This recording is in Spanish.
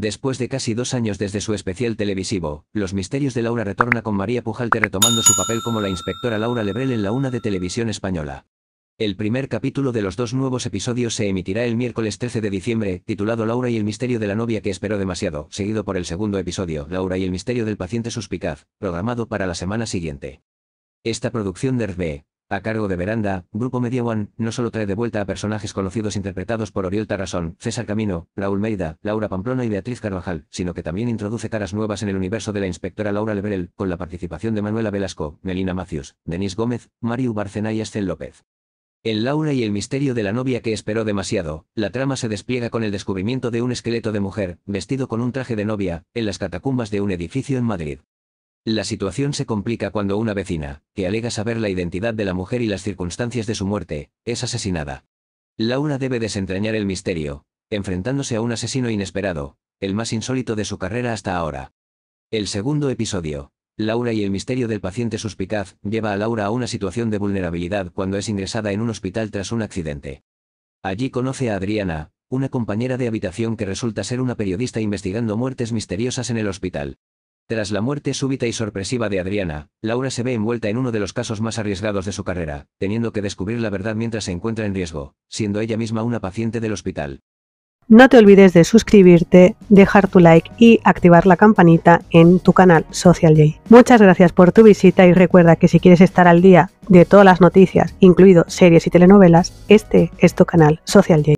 Después de casi dos años desde su especial televisivo, Los Misterios de Laura retorna con María Pujalte retomando su papel como la inspectora Laura Lebrel en la una de televisión española. El primer capítulo de los dos nuevos episodios se emitirá el miércoles 13 de diciembre, titulado Laura y el misterio de la novia que esperó demasiado, seguido por el segundo episodio, Laura y el misterio del paciente suspicaz, programado para la semana siguiente. Esta producción de Hervé, a cargo de Veranda, Grupo Media One, no solo trae de vuelta a personajes conocidos interpretados por Oriol Tarrasón, César Camino, Raúl Meida, Laura Pamplona y Beatriz Carvajal, sino que también introduce caras nuevas en el universo de la inspectora Laura Lebrel, con la participación de Manuela Velasco, Melina Macius, Denis Gómez, Mario Barcena y Estel López. En Laura y el misterio de la novia que esperó demasiado, la trama se despliega con el descubrimiento de un esqueleto de mujer, vestido con un traje de novia, en las catacumbas de un edificio en Madrid. La situación se complica cuando una vecina, que alega saber la identidad de la mujer y las circunstancias de su muerte, es asesinada. Laura debe desentrañar el misterio, enfrentándose a un asesino inesperado, el más insólito de su carrera hasta ahora. El segundo episodio, Laura y el misterio del paciente suspicaz, lleva a Laura a una situación de vulnerabilidad cuando es ingresada en un hospital tras un accidente. Allí conoce a Adriana, una compañera de habitación que resulta ser una periodista investigando muertes misteriosas en el hospital. Tras la muerte súbita y sorpresiva de Adriana, Laura se ve envuelta en uno de los casos más arriesgados de su carrera, teniendo que descubrir la verdad mientras se encuentra en riesgo, siendo ella misma una paciente del hospital. No te olvides de suscribirte, dejar tu like y activar la campanita en tu canal Social J. Muchas gracias por tu visita y recuerda que si quieres estar al día de todas las noticias, incluido series y telenovelas, este es tu canal Social J.